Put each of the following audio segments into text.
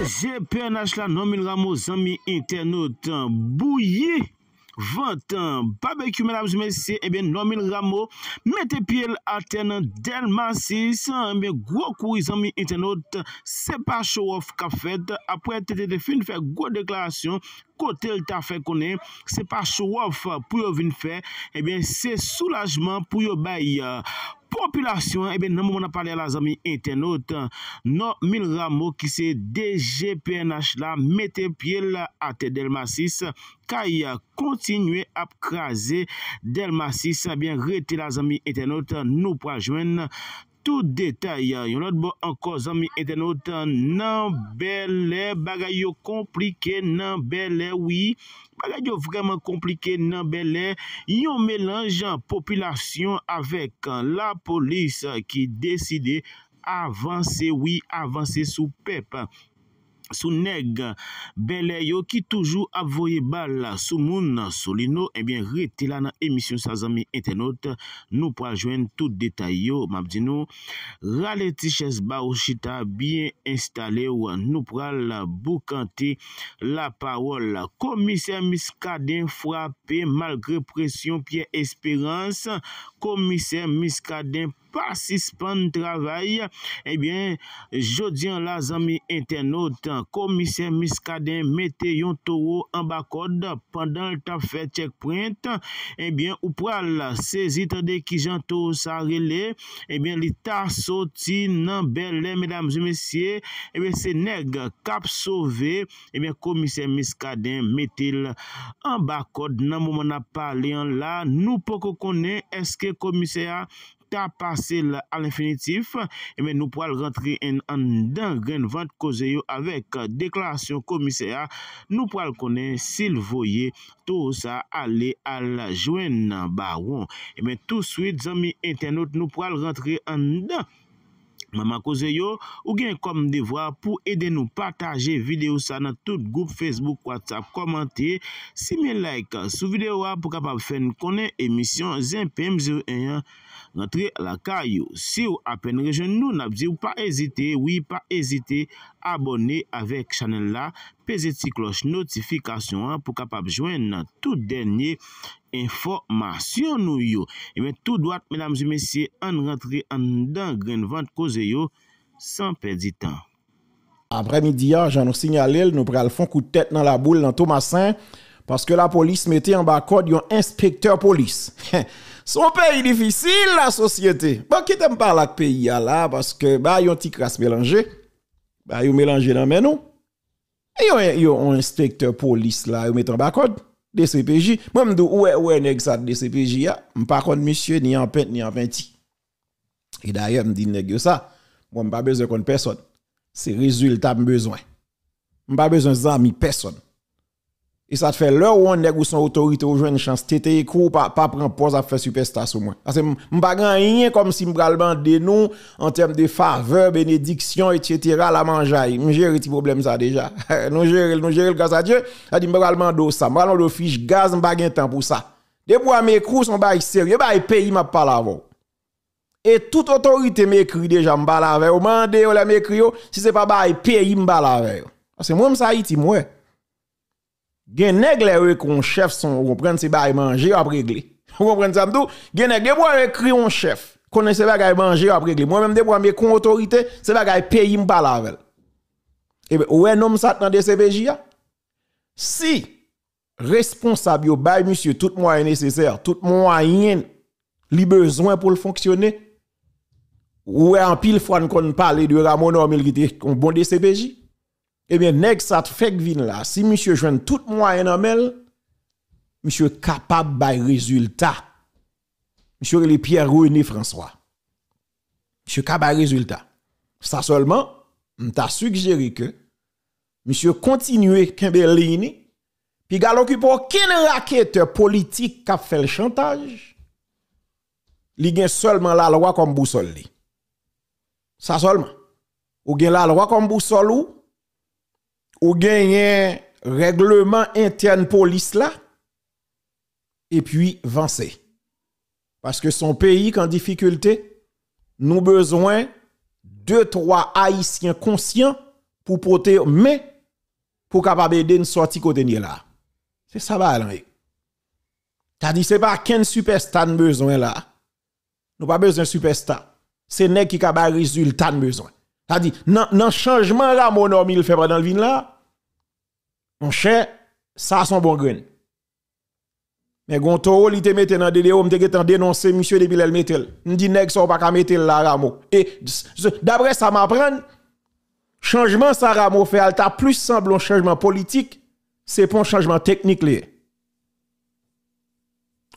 GPNH la nomin ramo zanmi internot Bouye Vant Babeku men amzume si Ebe eh nomin ramo Metepil aten del masis eh Ebe gwo kou zanmi internot Sepa show off ka fet Aprete te te fin fe gwo deklarasyon Kotel ta fè konen, se pa chou waf pou yo vin fè, e eh ben se soulajman pou yo bayi. Eh, populasyon, e eh ben nan moun a pale la zami internet, nan min ramo ki se DGPNH la mette pye la ate Delmasis, ka yi kontinue ap krasi Delmasis, e ben rete la zami internet nou prajwen nan. Tout detay, yon lot bon anko zami eten otan nan belè, bagay yo komplike nan belè, wii, bagay yo vreman komplike nan belè, yon melanjan populasyon avèk euh, la polis ki deside avansè, wii, avansè sou pepè. Sou neg belè yo ki toujou avoye ba la sou moun sou lino. Ebyen eh reti la nan emisyon sa zami internet nou pral jwen tout detay yo. Mabdi nou, raleti ches ba ou chita biyen installe ou nou pral boukante la parol. Komise miskaden frape malgre presyon piye esperans. Komise miskaden presyon. pasis pan travay, ebyen, eh jodyan la zami entenot, komisyen miskaden mette yon towo an bakod, pandan lta fè tchèk point, ebyen, eh ou pral sezit de ki jantou sa rele, ebyen, li ta soti nan belè, mèdames et mèsyè, ebyen, se neg kap sove, ebyen, komisyen miskaden mette yon an bakod, nan mouman apal yon la, nou poko konen, eske komisyen a Ta pase al infinitif, eh nou po al rentre an dan gen vant kozeyo avek deklarasyon komiseya. Nou po al konen sil voye tou sa ale al jwen baron. Eh tout swit, zami internet, nou po al rentre an dan. Mamakouze yo, ou gen kom devwa pou ede nou pataje videyo sa nan tout goup Facebook, WhatsApp, komante, sime like sou videyo wa pou kapap fe nou konen emisyon ZMPM01 natre lakay yo. Si ou apen rejen nou na vze ou pa ezite, oui pa ezite abone avek chanel la. peze ti kloche notifikasyon an pou kapap jwen nan tout denye informasyon nou yo. E men tout doat, men amzi mesye, an rentre an dan gren vant koze yo, san pedi tan. Apre midi an, jan nou sinyal el, nou pre al fon kou tèt nan la boule nan Thomasin, paske la polis mette yon bakod yon inspektor polis. Son pe yon difisil la sosyete. Bo ki te mpar la kpe yon la, paske ba yon ti kras melanje, ba yon melanje nan men nou. Et yon un inspecteur police là, yon met en bas DCPJ. Moi, je me dis, ouais, ouais, nèg ça DCPJ, ya. Par contre, monsieur, ni en pente, ni en penti. Et d'ailleurs, je me dis, nèg ça, moi, pas besoin de personne. C'est résultat, besoin. Je pas besoin zami personne. Et ça te fait l'heure où on son autorité ou une chance, T'es écrou, pas prendre pause à faire superstar moi. Parce que ne rien comme si de nous en termes de faveur, bénédiction, etc. la mangeaille. pas petit problème ça déjà. nous gérer, nous gérer à Dieu. A dit m'pral mando ça, je ne fiche gaz, pas temps pour ça. Depuis mes pas sérieux, je bah, pays pas Et toute autorité m'écrit déjà m'pas avec, mandé m'écrit oh, si c'est pas bail pays je Parce que moi Haïti moi. Gen nèg lè qu'on chef son, on prend ses bail manger après régler. Vous comprenez ça m'dou? Gen nèg lè écrit un chef. Connaît ses bagaille manger après régler. Moi même des premier con autorité, c'est bagaille paye m'pa la avec. Et eh ben ouais nom ça dans de CPJ Si responsable yo bay monsieur tout moyen nécessaire, tout moyen li besoin pour le fonctionner. Ouais en pile fois qu'on parle de Ramon Normel qui était un bon DCPJ eh bien, nèg ça fait vin là, si monsieur joint tout moyen en M. monsieur capable bay résultat. Monsieur le Pierre René François. Monsieur capable résultat. Ça seulement, m'ta suggéré que monsieur continue Kembelini puis gal occupe aucun raquette politique qui fait le chantage. Il gen seulement la loi comme boussole Ça seulement. Ou gen la loi comme boussole ou ou un règlement interne police là, et puis vancer. Parce que son pays en difficulté, nous besoin deux trois Haïtiens conscients pour porter mais pour capable aider une sortie côté là. C'est ça va aller. T'as dit c'est pas qu'un superstar besoin là. Nous pas besoin superstar. C'est nèg qui capable résultat besoin. Ça dit, dans changement là, mon homme, il fait dans le vin là, mon cher, ça a son bon grain. Mais Gonto, il te mette dans délai, on te dénoncé monsieur depuis le mette. On dit nèg pas qu'à mettre là ramo. Et d'après ça m'apprendre changement ça ramo fait alta plus semble un changement politique, c'est pas un changement technique là.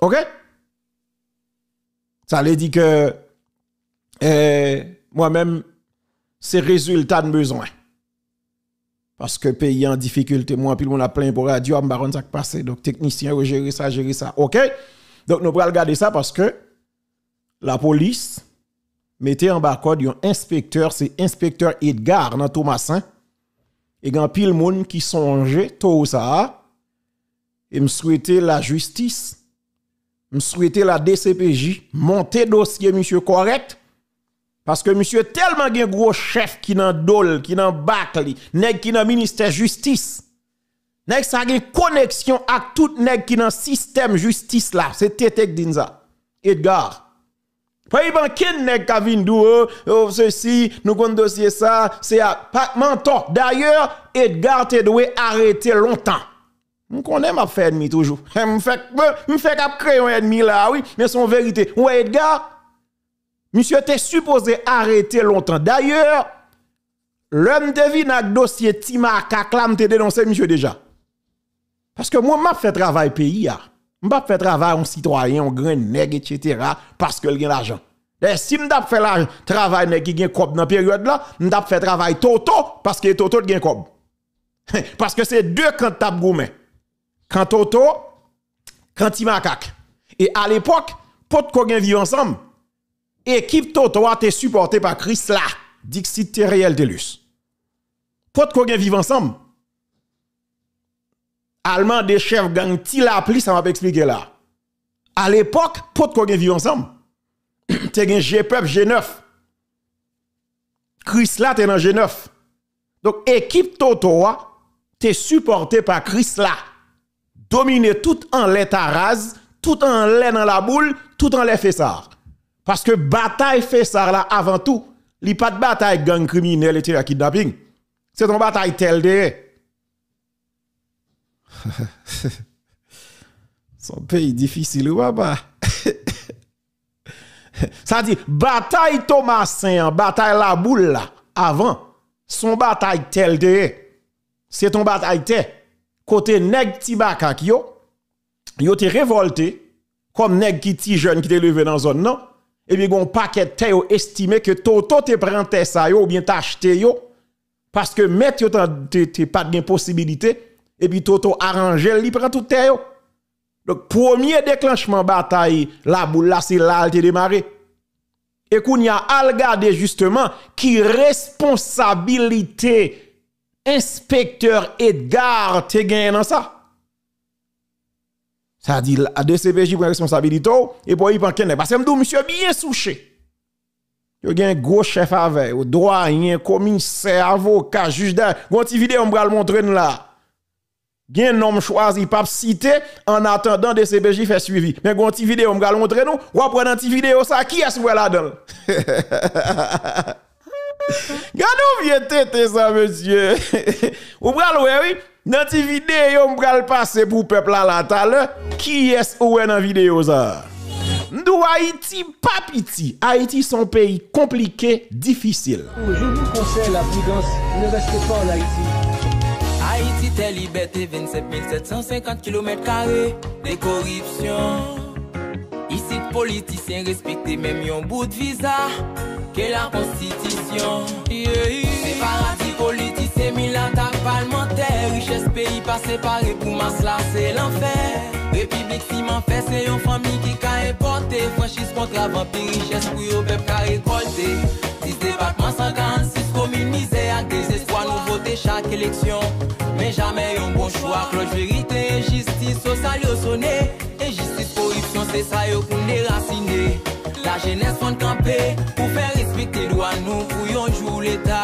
OK Ça veut dire que euh, moi-même c'est résultat de besoin. Parce que pays en difficulté, moi, puis monde a plein pour radio, on baron ça passe. Donc, technicien, gérer ça, gérer ça. OK? Donc, nous pourrons regarder ça parce que la police mettait en bas code un inspecteur, c'est inspecteur Edgar dans Thomasin. Hein? Et il y pile monde qui songeait tout ça. Et me souhaitait la justice. Me souhaitait la DCPJ. Monter dossier, monsieur, correct parce que monsieur tellement gros chef qui nan dol, qui nan bac qui nan ministère justice. Nèg ça une connexion avec tout nèg qui nan système justice là, c'est Tetek Dinza. Edgar. Pas ban ken nèg ka vin dou oh, ceci, nous kon dossier ça, c'est pas menton. D'ailleurs, Edgar te doué arrêter longtemps. On connaît ma fait ennemi toujours. On fait me fait créer un ennemi là, oui, mais son vérité. Ouais Edgar, Monsieur était supposé arrêter longtemps. D'ailleurs, l'homme devine le dossier Timaka, Kaklam te dénoncé, monsieur déjà. Parce que moi, m'a fait travail pays, ah. m'a fait travail en citoyen, en grand nègre, etc., parce que j'ai l'argent. Et si je fait l'argent, travail nègre qui gagne cob dans période là, m'a fait travail toto, parce que toto gagne cob. parce que c'est deux quand tu Goumen. Quand toto, quand Kak. Et à l'époque, pot qu'on vivre ensemble équipe Totoa a été supportée par Chris là, Dixit Teriel Delus. Pour qu'on vivre ensemble. Allemand des chefs gang Tilapli, ça m'a expliqué là. À l'époque, pour qu'on vivre ensemble. T'es un G-Peuple G9. Chris là, t'es dans G9. Donc, équipe Totoa a supportée par Chris là. Dominé tout en l'état rase, tout en lait dans la boule, tout en lait ça. Parce que bataille fait ça là avant tout. a pas de bataille gang criminel et kidnapping. C'est une bataille tel de. Son pays difficile, ou papa? Bah. ça dit, bataille Saint, bataille la boule là, avant. Son bataille tel de. C'est ton bataille tel. Côté neg tibaka yo, yo te révolté, comme neg qui jeune qui te levé dans zone, non? et eh bien un paquet te terre estimé que toto te prend ça ou bien t'achete yo parce que mettre n'as pas de possibilité et eh puis toto arrange li prend tout ça yo donc premier déclenchement bataille la boule là c'est là te démarré. et qu'on y a à justement qui responsabilité inspecteur Edgar te gagné dans ça ça dit, la DCPJ prend responsabilité oh, et pour y penser, parce que monsieur bien souché. Yo gen gros chef avec, ou doyen, commissaire, avocat, juge d'un. Gon ti vidéo le montrer nous là. Gen homme choisi pas cité en attendant DCPJ fait suivi. Mais gon ti vidéo le montrer nous, ou prendre un ti vidéo ça qui est là dedans. Regardez-vous vieux tête ça monsieur. ou bral oui, Nati videyo m gal pase pou pepla la tal Ki es ouen an videyo za Nou Haiti papiti Haiti son peyi komplike, difisil Je vous conseil la prudence Ne reste pas en Haiti Haiti tel liberté 27750 km2 De corruption Ici le politicien respecte Même yon bout de visa Que la constitution Separatiste richesse, pays pas séparé pour masse là, c'est l'enfer. République si m'en fait, c'est une famille qui a importé. Franchise contre la vampire, richesse pour le peuple a récolté. 10 départements, 146 communes, misère, avec Nous votons chaque élection. Mais jamais un bon choix, cloche vérité, justice, social yo sonné. Injustice, corruption, c'est ça qu'on pour déraciner. La jeunesse font camper pour faire respecter lois nous, fouillons, toujours jour l'État.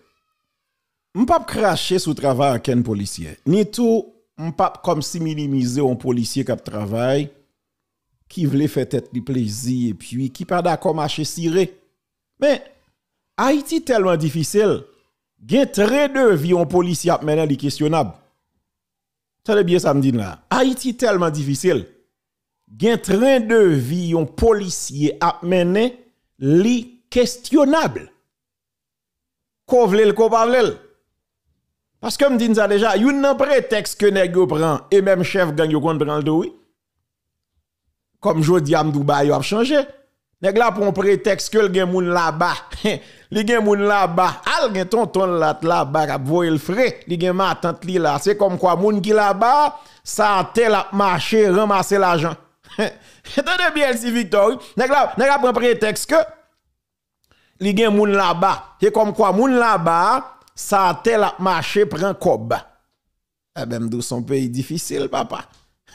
pas cracher sous travail à policier. Ni tout pas comme si minimiser un policier qui travaille qui voulait faire peut-être du plaisir et puis qui pas d'accord marcher ciré. Mais Haïti tellement difficile. Gen très de vie en policier li questionnable. Tenez bien ça là. Haïti tellement difficile. Gen train de vie policier ap mené li questionnable. Ko vle le parce que comme dit ça déjà, a un prétexte que nèg yo prend et même chef gang yo kon le oui. Comme jodi am Douba yo a changé. Nèg la pour prétexte que le gens moun là-bas. Les gens moun là-bas, al ah, gen tonton là là-bas k'ap voye le frais, Les gens m'attendent li là, c'est comme quoi moun qui là-bas, ça tel marché ramasser l'argent. Attendez bien si Victor, Les gens nèg prend prétexte que les gens moun là-bas, c'est comme quoi moun là-bas ça tel marché prend cob. Eh ben d'où son pays difficile papa.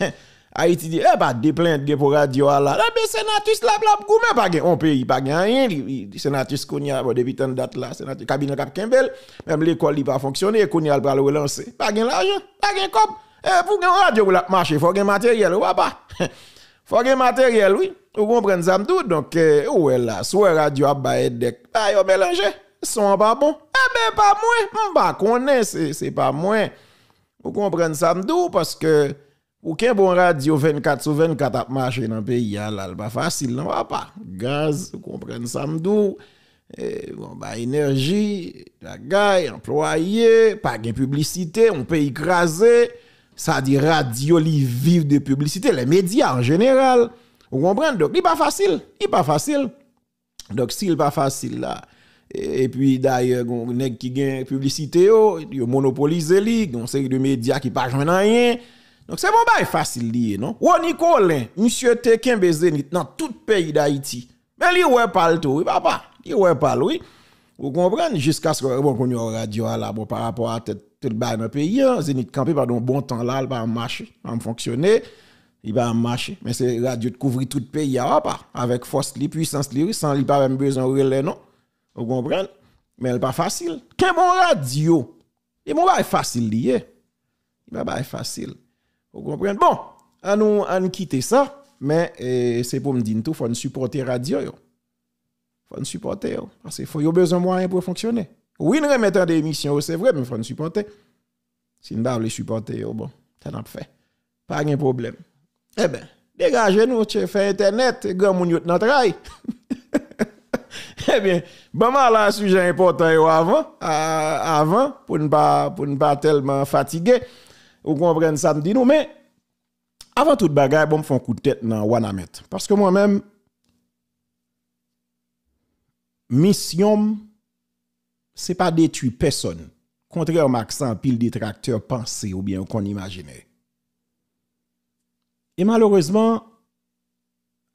Haïti dit eh bah des plaintes pour radio là. Eh ben sénatus la blab goumè, pas gen on pays pas gen rien sénatus konya bon depuis tant date là sénatus cabinet cap Kembel même l'école il pas fonctionner kounia, va le relancer. Pas gen l'argent, pas gen cob. Eh pour gen radio la marché faut gen matériel papa. faut gen matériel oui. Vous comprenez ça m'dou donc eh, ouais là soit radio a baïdek. Bah yo mélanger son pas bon. Eh ben, pas moi, m'ba hmm, connais, c'est pas moi. Vous comprenez ça, m'dou, parce que aucun bon radio 24 sur 24 a marché dans le pays, hein, là, pas facile, non, pas. Gaz, vous comprenez ça, m'dou. Eh, bon, bah, énergie, la gaille, employé, pas de publicité, on peut écraser. Ça dit radio, li vivent de publicité, les médias en général. Vous comprenez? Donc, il n'est pas facile. Il n'est pas facile. Donc, s'il n'est pas facile là, et puis d'ailleurs on nèg qui gagne publicité yo yo monopolise li une série de médias qui pas joine rien donc c'est bon c'est facile lié non ou Nicole monsieur Tekin Bezenit dans tout pays d'Haïti mais li ouais parle tout oui papa li ouais parle oui vous comprenez jusqu'à ce que bon qu'on radio hein, là bon par rapport à tout le bail dans pays hein. Zenit campé pendant bon temps là il va marcher va fonctionner il va marcher mais c'est radio de couvrir tout le pays hein, papa avec force li puissance li sans li pas même besoin relais non vous comprenez? Mais elle pas facile. Quel mon radio? Et mon est facile lié. Il pas facile. Vous comprenez? Bon, à nous, quitter ça. Mais eh, c'est pour me dire tout, faut nous supporter radio. Yo. Faut nous supporter. Parce qu'il faut besoin de moyens pour fonctionner. Oui, nous remettons des émissions, c'est vrai, mais faut nous supporter. Si nous ne les supporter, bon, ça n'a pas fait. Pas de problème. Eh bien, dégagez-nous, fais Internet, grand monde, notre travail. Ebyen, eh ba man lan suje importan yo avan, avan pou n'ba telman fatige ou kon pren sa mdi nou. Men, avan tout bagay, bon m'fon kou tete nan wana met. Paske mwen men, misyonm se pa detu peson, kontrèr maksan pil detraktèr pansè ou bien kon imajene. E malorezman,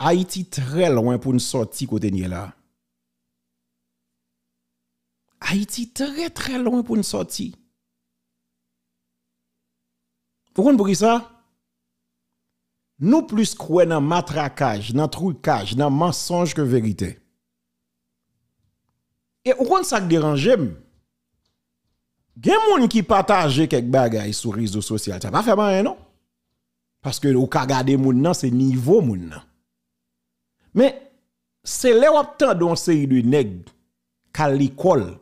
Haiti tre lwen pou n'sorti kote nye la. Haïti très très loin pour une sortie. Vous comprenez ça? Nous plus croyons dans matraquage, dans trucage, dans mensonge que vérité. Et vous ça qui dérange? Il y a des gens qui partagent quelque bagages sur les réseaux sociaux. Ça va faire rien, hein, non? Parce que vous regarder les gens, c'est niveau Mais c'est là où on série de nègres l'école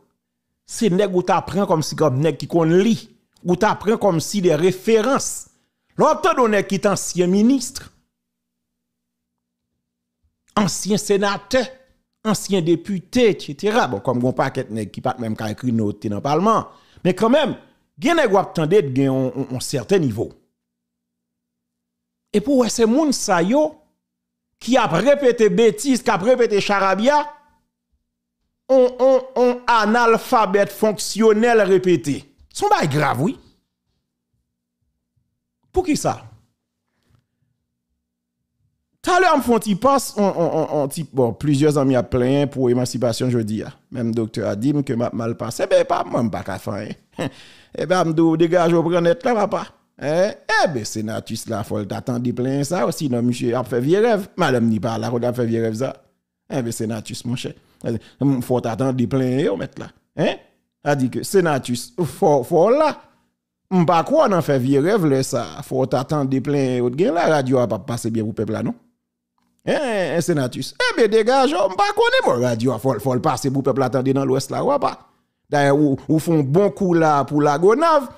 c'est nèg ou t'apprend comme si comme nèg qui kon li, ou t'apprend comme si des références. L'autre donné qui est ancien ministre, ancien sénateur, ancien député, etc. Bon, comme on paquet nèg qui pas même qu'a écrit note dans le parlement, mais quand même, gien nèg ou attendé de un certain niveau. Et pour ces moun sa yo qui a répété bêtises, qui a répété charabia, on, on, on analphabète fonctionnel répété. Son bail grave, oui. Pour qui ça? T'as l'air l'heure, on fait passe, on, on, on, bon, plusieurs amis à plein pour émancipation dis, Même docteur a dit que m'a mal passé. Eh ben, pas moi, pas qu'à faire. Hein. Eh ben, m'dou, dégage, je prend net là, papa. Eh, hein? eh ben, sénatus là, faut t'attendre plein ça aussi. Non, monsieur, a fait vieux rêve. Madame, ni pas là, on a fait vieux rêve ça. Eh ben, sénatus, mon cher. Il hum, faut attendre des pleins et mettre là. Hein? A dit que sénatus, faut, faut là. M'pas quoi on fait vieux rêve là ça. Faut attendre des pleins et La radio a pas passé bien pour peuple là, non? Hein, hein eh, sénatus. Eh bien, dégage, oh, pas connaît mon radio. Faut, faut le passer pour peuple attendre dans l'ouest là, ou pas? D'ailleurs, ou, ou font bon coup là pour la gonave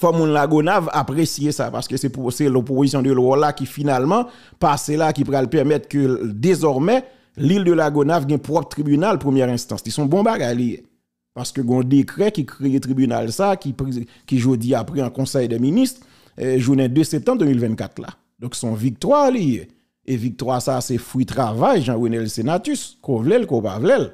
faut mon lagonave apprécier ça parce que c'est pour l'opposition de loi là qui finalement passe là qui pourra le permettre que désormais l'île de la a un propre tribunal première instance. Ils sont bons bagages. Parce que un décret qui crée le tribunal ça, qui, qui jeudi après un conseil des ministres, eh, journée 2 septembre 2024 là. Donc son victoire lié. Et victoire ça, c'est fruit travail, Jean-René Senatus, Kovlel, Kovavlel,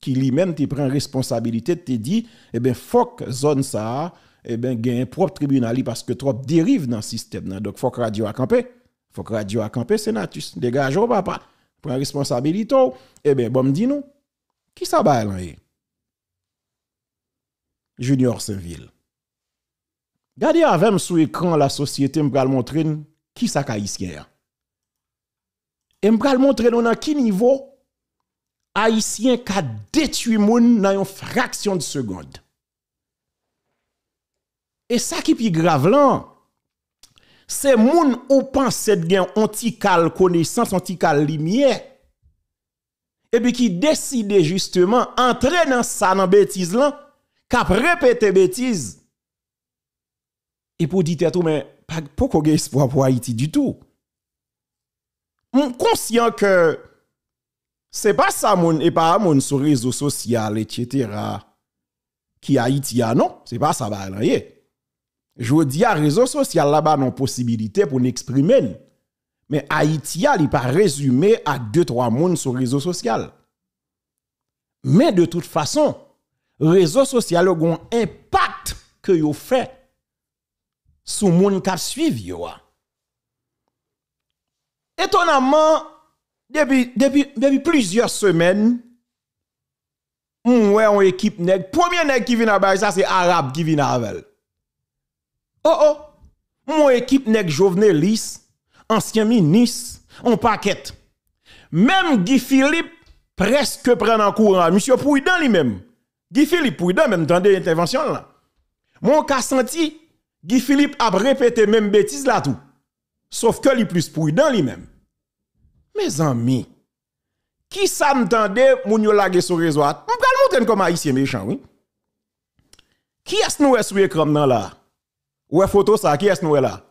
qui lui-même qui prend responsabilité, te dit, eh ben fuck zone ça, eh ben gagne propre tribunal parce que trop dérive dans le système. Donc, faut radio à campé. Faut radio à camper Senatus. Dégage, papa pour la responsabilité, eh bien, bon, dis nous, qui ça va là Junior Saint-Ville. Gardez avec sur écran la société, vous montrer qui ça haïtien. Et vous montrer dans à qui niveau haïtien a détruit monde dans une fraction de seconde. Et ça qui est plus grave là, c'est moun ou pense gen peu cal connaissance, peu cal lumière. Et puis qui décide justement entrer dans ça dans bêtise là, répété la bêtise. Et pour dire tout mais pas pour espoir pour Haïti du tout. suis conscient que c'est pas ça moun et pas moun sur réseaux sociaux etc. qui Haïti a non, c'est pas ça ba je dis à réseau social là-bas non possibilité pour n'exprimer. Mais Haïti n'est pas résumé à deux trois monde sur réseau social. Mais de toute façon, réseau social a un impact que yo fait sur monde qui suivi Étonnamment, depuis, plusieurs semaines, on ouais, une équipe Le premier nèg qui vient à ça c'est arabe qui vient avec. Oh oh, mon équipe nèg Jovenelis, ancien ministre, on paquette. Même Guy Philippe presque prend en courant. Monsieur Pouidan lui-même. Guy Philippe Pouidan, même dans des interventions là. Mon cas senti, Guy Philippe a répété même bêtise là tout. Sauf que lui plus Pouidan lui-même. Mes amis, qui ça m'tendait moun yo lage sur réseau? On va le montrer comme haïtien méchant, oui. Qui est-ce nous est sur l'écran là? est photo ça, qui est-ce nous là?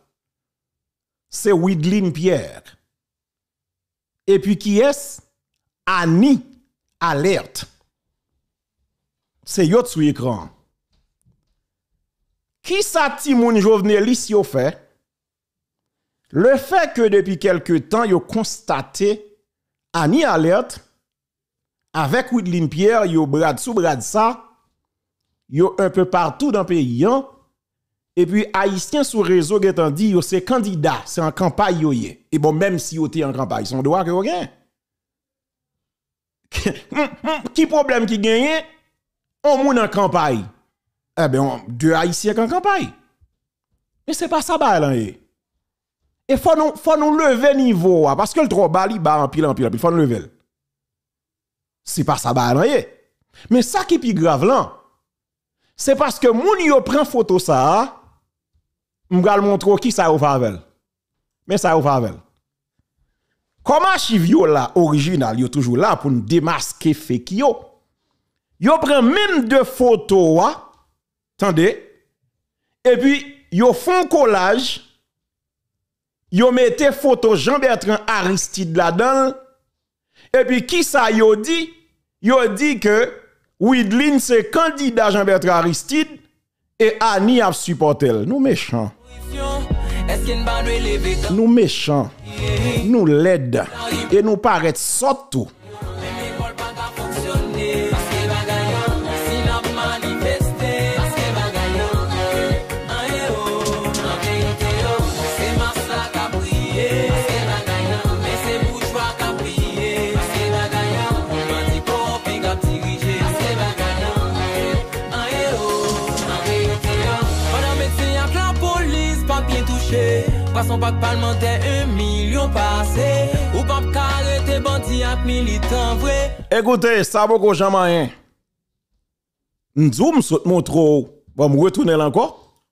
C'est Widline Pierre. Et puis qui est-ce? Annie Alerte. C'est yot sur écran. Qui ça jeune, Jovenelis yo fait? Le fait que depuis quelques temps, yo constaté Annie Alerte avec Widlin Pierre, yo brad sous brad ça, yo un peu partout dans le pays, hein? Et puis, Haïtien sur réseau, ont dit, c'est candidat, c'est en campagne, Et bon, même si vous êtes en campagne, son droit que vous Qui problème qui gagne? On est en campagne. Eh bien, deux Haïtiens en campagne. Mais c'est pas ça, bah, là, Et faut nous, faut nous lever niveau, ah, parce que le trop bas, il bat en pile, en pile, en faut nous lever. C'est pas ça, bah, là, Mais ça qui est plus grave, là, c'est parce que moun yo prend photo ça, m'gal montre qui ça ou favel. Mais ça ou favel. Comment Chivio là, original, yo toujours là pour nous démasquer fait yo. prend même deux photos, attendez, et puis yo font collage, yo mettez photo Jean-Bertrand Aristide là-dedans, et puis qui ça yo dit? Yo dit que Widlin c'est candidat Jean-Bertrand Aristide et Annie a supporté. Nous méchants. Nous méchants Nous l'aide Et nous paret sot touché 300 pak parlementaire, un million passé Ou pas carré bandi militant vrai Écoutez, ça beaucoup jamais N'zoom saute mon trop Bon, me retourner encore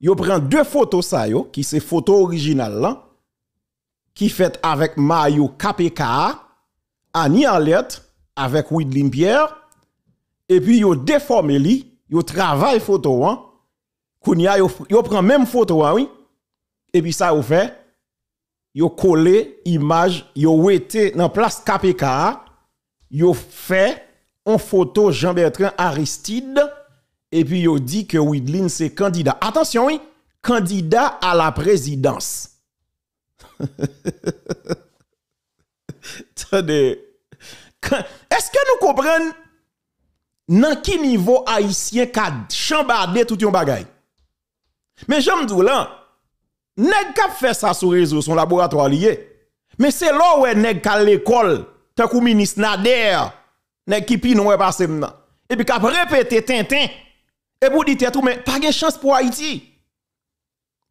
Yo prend deux photos ça yo Qui c'est photo originale là Qui fait avec Mayo KPK Annie Alette Avec Widlin Pierre Et puis yo déforme li Yo travaille photo hein Kounia yo, yo prend même photo hein, et puis ça, vous fait, vous collé image, vous été dans place KPK, vous fait en photo Jean-Bertrand Aristide, et puis vous dit que Widlin c'est candidat. Attention, oui, candidat à la présidence. Tenez, Est-ce que nous comprenons dans quel niveau haïtien cadre chambardé tout yon bagay? Mais j'aime tout là, nèg kap fait ça sur réseau son laboratoire lié. Mais c'est là où nèg à l'école, tant kou ministre Nader, nèg qui pi pas passé Et puis répéter, répété Tintin. Et pour dire tout mais pas de chance pour Haïti.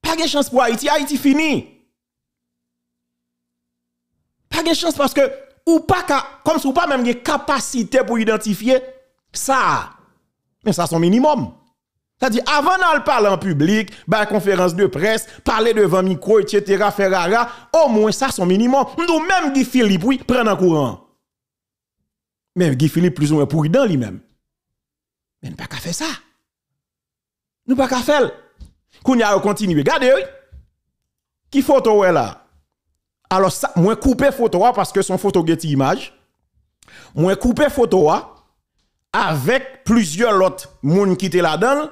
Pas de chance pour Haïti, Haïti fini. Pas de chance parce que ou pas comme si ou pas même une capacité pour identifier ça. Mais ça son minimum. C'est-à-dire, avant d'aller parler en public, bah, conférence de presse, parler devant micro, etc., faire rara, au moins ça, son minimum. Nous, même Guy Philippe, oui, prenons en courant. Mais Guy Philippe, plus ou moins pourri dans lui-même. Mais nous pas qu'à faire ça. Nous pas qu'à faire. Qu'on y a continué. Regardez, oui. Qui photo est là? Alors, ça, moi, couper photo parce que son photo est image. coupé couper photo avec plusieurs autres monde qui étaient là-dedans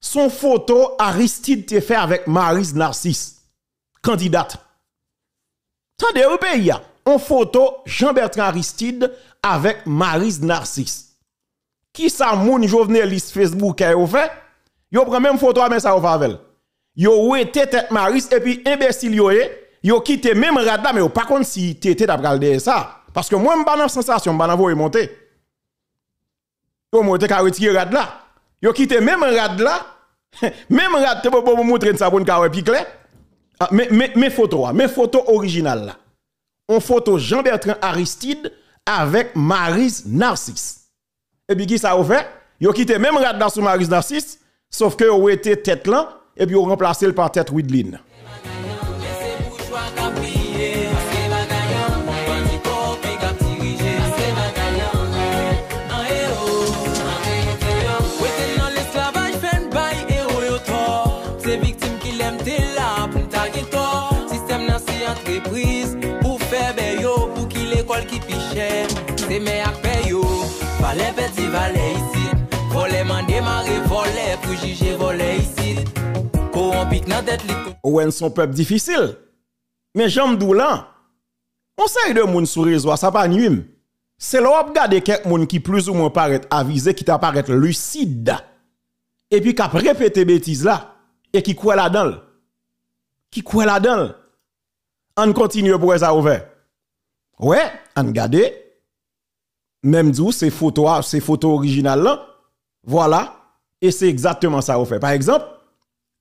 son photo Aristide te fait avec Marise Narcisse, candidate. ou ou pays, on photo Jean-Bertrand Aristide avec Marise Narcisse. Qui ça moun joveneliste Facebook a fait? Yo prend même photo avec ça avec Yo été tête Maris et puis imbécile yo eh? yo quitté même radar mais yo pas contre si tête d'après ça parce que moi m'ba dans sensation m'ba dans voyer monter. Yo monter ka retire radar. Yo quitté même rad là, même rad te pour vous montrer ça pour vous. puis ah, Mais mes photos, ah, mes photos originales là. On photo Jean-Bertrand Aristide avec Marise Narcisse. Et puis qui ça a fait Yo quitté même rad là sur Marise Narcisse, sauf que yo été tête là et puis ont remplacé le par tête Widline. Owen son pep difisil Men jom dou lan On se y de moun sourizwa sa pan yim Se lop gade kek moun ki plus ou moun paret avize Ki ta paret lucide E pi kap repete betiz la E ki kwe la donl Ki kwe la donl An kontinye pou e za ouve We an gade même d'où ces photos ces photos originales là voilà et c'est exactement ça qu'on fait par exemple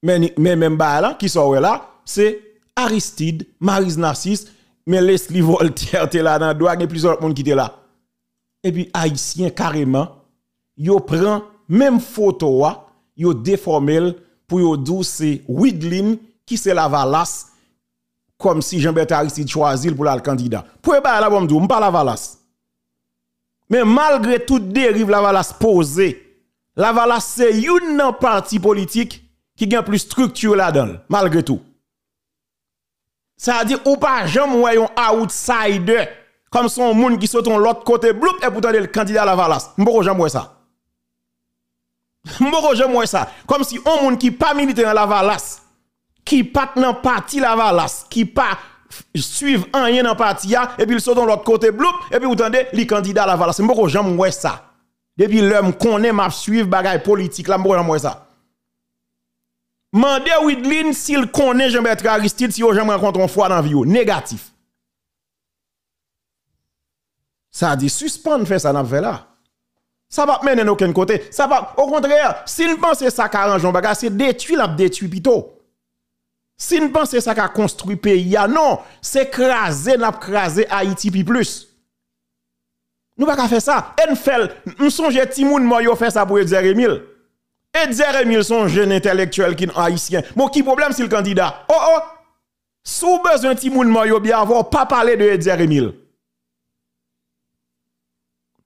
mais même bah là qui sont là c'est Aristide Maris Narcisse mais Leslie Voltaire t'es là dans douane et plusieurs monde qui sont là et puis haïtien carrément yo prend même photo yo déforme pour yo dire c'est Widlin qui c'est la valasse comme si Jean-Bertrand Aristide choisit pour le candidat pour bah là bon me pas la valasse mais malgré toute dérive, la valasse posée, la valasse c'est une parti politique qui gagne plus structure là-dedans, malgré tout. Ça veut dire, ou pas, jamais un outsider, comme son monde qui saute de l'autre côté, bloup, et pourtant le candidat à la valasse. M'boko jamais ça. M'boko jamais ça. Comme si un monde qui pas militant dans la valasse, qui pas dans parti la valasse, qui pas suivent un rien dans partie, et puis ils sautent de l'autre côté bloup et puis vous entendez les candidats à la valeur c'est beaucoup gens moi ça depuis l'homme connaît m'a suivre bagaille politique là moi ça Mandez Widlin s'il connaît Jean-Bertrand Aristide si jamais rencontre un froid dans vie négatif ça dit suspendre faire ça dans là ça va mener aucun côté ça va au contraire s'il pense ça qu'arrange un bagage c'est détruit l'a détruit plutôt si nous pensons que ça a construit le pays, non, c'est craser, n'a craser Haïti plus. Nous pas faire ça. Et nous sommes nous Timoun qui yo fait ça pour Edzer Emil. Edzer Emile son jeune intellectuel qui est haïtien. Bon qui problème si le candidat Oh oh. Sous besoin Timoun moi yo bien avoir pas parler de Edzer Emil.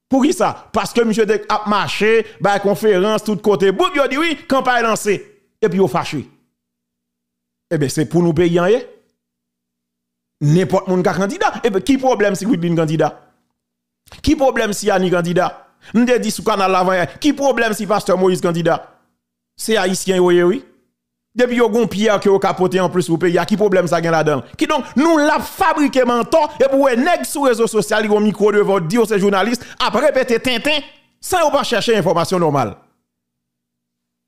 Pour qui ça Parce que monsieur a marché, bah conférence tout côté. Boub yo dit oui, campagne lancée et puis yo fâché eh bien, c'est pour nous payer eh? N'importe qui candidat. Eh bien, qui problème si un candidat? Qui problème si Annie candidat? M'de dit sous canal avant, eh? qui problème si Pasteur Moïse candidat? C'est haïtien, oui, eh, oui. Depuis yon gon pierre qui yon capoté en plus pour pays, qui problème ça gen là-dedans? Qui donc, nous l'a fabriqué menton, et pour yon nèg sur réseaux sociaux, micro devant, ou aux journalistes, après répéter Tintin, sans vous pas chercher information normale.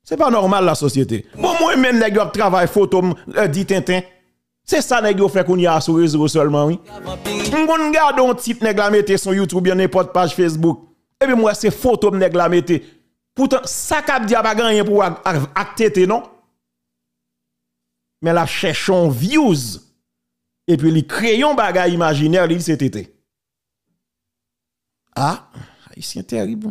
C'est pas normal la société. Bon, moi-même, nèg yo travail photo, euh, dit Tintin. C'est ça nèg yo fait qu'on y a sur réseau seulement, oui. On garde un type nèg la sur YouTube, bien n'importe page Facebook. Et eh puis moi, c'est photo nèg la Pourtant, ça cap dit pas gagné pour acter, non? Mais la cherchons views. Et puis, les crayon bagay imaginaire, li c'était. Ah, ah C'est terrible.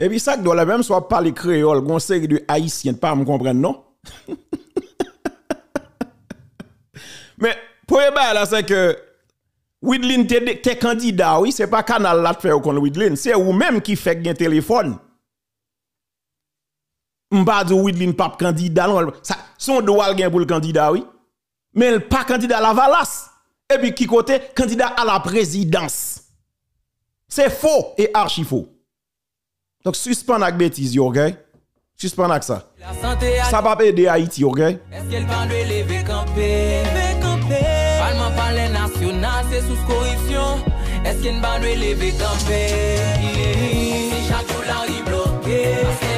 Et puis ça, doit la même soit parler créole, une série de haïtiens, pas me comprendre, non? Mais, pour là, c'est que Widlin, t'es candidat, oui, c'est pas canal là de faire contre Widlin, c'est vous-même qui fait un téléphone. pas dit Widlin pas candidat, non, ça, son doigt pour le candidat, oui. Mais n'est pas candidat à la valasse. Et puis qui côté, candidat à la présidence. C'est faux et archi faux. Donc, suspend avec bêtise, ok? Suspend avec ça. Ça va pas aider Haïti, ok? Est-ce qu'elle va le lever camper? Parlement par les nationales, c'est sous corruption. Est-ce qu'elle va le lever camper? Si chaque jour il bloqué.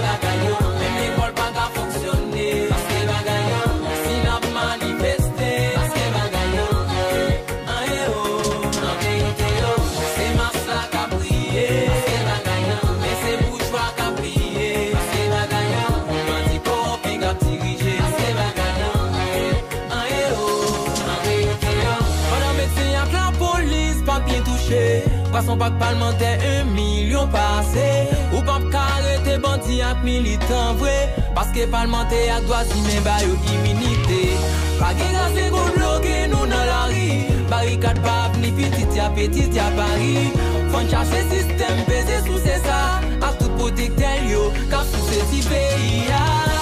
Fason pak palmente e milyon pase Ou pap kare te bandi ap milite an vwe Pask e palmente ak doati men bayo iminite Pake kase go bloke nou nan lari Bari kat pap ni fitit ya petit ya pari Fank ya se sistem peze sou se sa A tout potik tel yo kap sou se si peyi ya ah.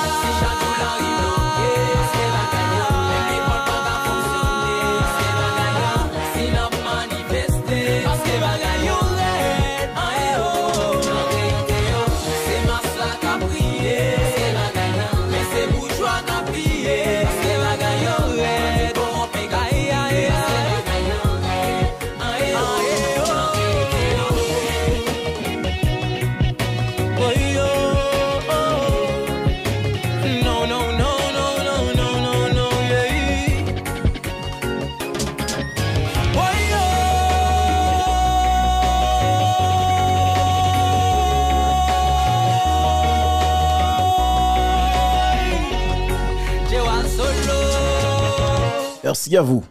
Merci à vous.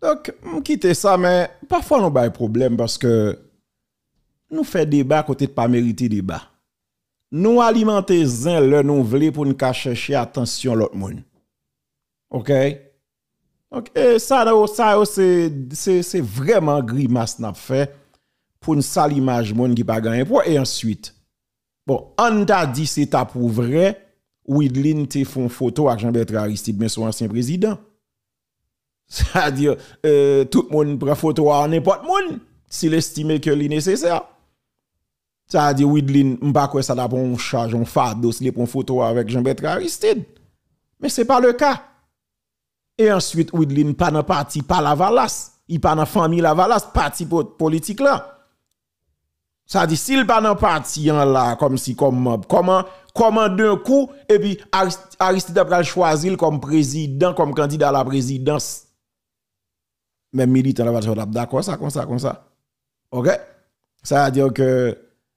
Donc, quittez ça, mais parfois, nous avons problème parce que nous faisons débat à côté de pas mériter débat. Nous alimentons zin le nous voulons pour nous chercher attention l'autre monde. OK? Donc, ça, oh, ça oh, c'est vraiment grimace n'a fait pour une sale image monde qui pas gagné. Et ensuite, bon, on t'a dit c'est pour vrai, Widlin te font photo avec Jean-Bertrand Aristide, mais son ancien président. Ça à dire euh, tout le monde prend photo à n'importe monde s'il estime que c'est nécessaire. Ça à dire Widlin, je ne ça la un charge, un fardeau, s'il prend photo avec Jean-Bertrand Aristide. Mais ce n'est pas le cas. Et ensuite, Widlin, pas dans parti, pas la valasse. Il pas dans famille la valasse, parti politique là. Ça dit, s'il pas dans parti hein, là, comme si, comme, comment, comment d'un coup, et puis Aristide a choisi comme président, comme candidat à la présidence même militant là pas d'accord ça comme ça comme ça OK ça veut dire que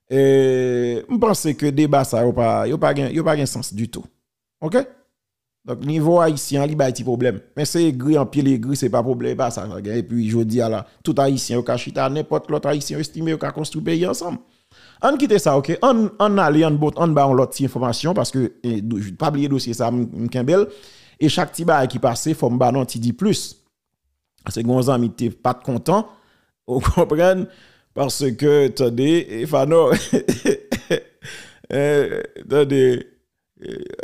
je pense que débat ça yo pas yo pas yo pas sens du tout OK donc niveau haïtien a ba petit problème mais c'est gris en pied les gris c'est pas problème pas ça et puis je dis là tout haïtien yo ka chita n'importe l'autre haïtien estimé yo ka construire pays ensemble on quitte ça, ok. On, en allait, en bot, on ba l'autre information parce que, eh, pas oublier dossier ça, m'kembel. Et chaque petit qui passe, faut m'ba non, ti dit plus c'est que amis tu pas content on comprend parce que attendez e Fano dit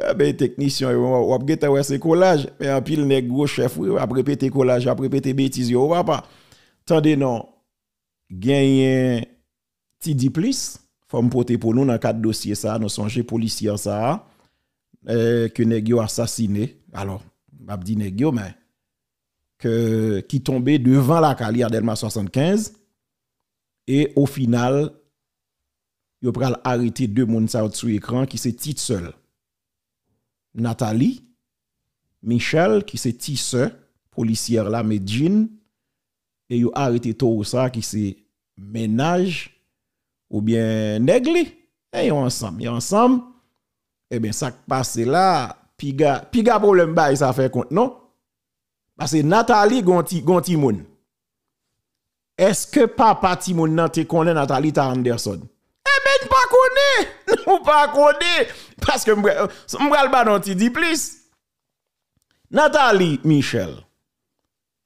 eh ben technicien ou va geta ouais c'est collage mais en pile nèg gros chef a répété collage a répété bêtise ou papa tendez non gagne ti di plus faut porter pour nous dans quatre dossiers ça nous songer policiers ça que nèg yo assassiné alors m'a dit nèg mais qui tombait devant la carrière Delma 75. Et au final, il a arrêté deux personnes sur l'écran qui se seul. Nathalie, Michel, qui se seul, policière là, Jean et il a arrêté ça qui se ménage ou bien negli Et ils ensemble, ensemble. Et eh bien, ça qui passe là, piga, piga problème, bah, ça fait compte, non? Bas se Nathalie ganti moun. Eske pa pati moun nan te konen Nathalie ta Anderson? E ben pa konen! Ou pa konen! Paske mbrel ban an ti di plis. Nathalie Michel,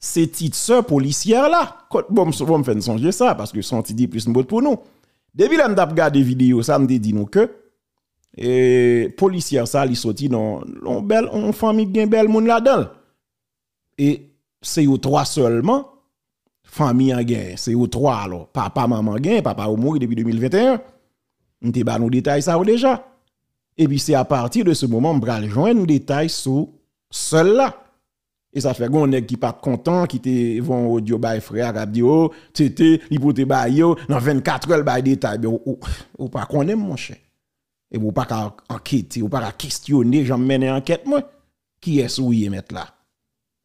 se tit se policier la, bom fèn sonje sa, paske son ti di plis mbot pou nou. Debi lan dap gade video samde di nou ke, e policier sa li soti nan, loun bel, loun fami gen bel moun la dal. et c'est aux trois seulement famille en gain c'est aux trois alors papa maman gain papa au mort depuis 2021 on te ba nous détails ça déjà et puis c'est à partir de ce moment on va joindre détails sur seul là et ça fait qu'on nèg qui pas content qui te vont audio bay frère a dit oh tété peut oh, dans 24 heures by détails oh, oh, ou, pas mon cher et vous pas enquêter ou pas questionner j'en une enquête moi qui est ce qui est mettre là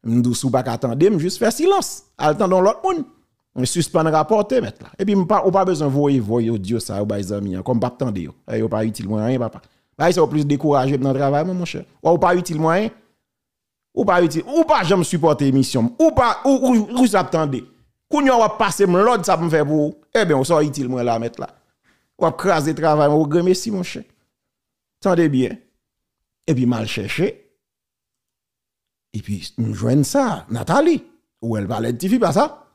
M'dou sou pas attendre, juste faire silence. Attendons l'autre monde. Je suspend rapporte mettre là. Et puis on ou pas besoin voyer voyer Dieu ça ou les amis hein, comme pas attendre eh, yo. pas utile moyen papa. Bah c'est plus découragé dans le travail mon cher. Ou pas utile moyen. Ou pas utile ou pas jamais supporter émission ou pas ou ou, ou s'attendre. Kounyo va passer l'autre ça me fait pour eh bien on sort utile moi là mettre là. Ou craser travail on grand merci mon cher. Tendez bien. Et puis mal chercher et puis, nous joignons ça, Nathalie, ou elle va de pas ça.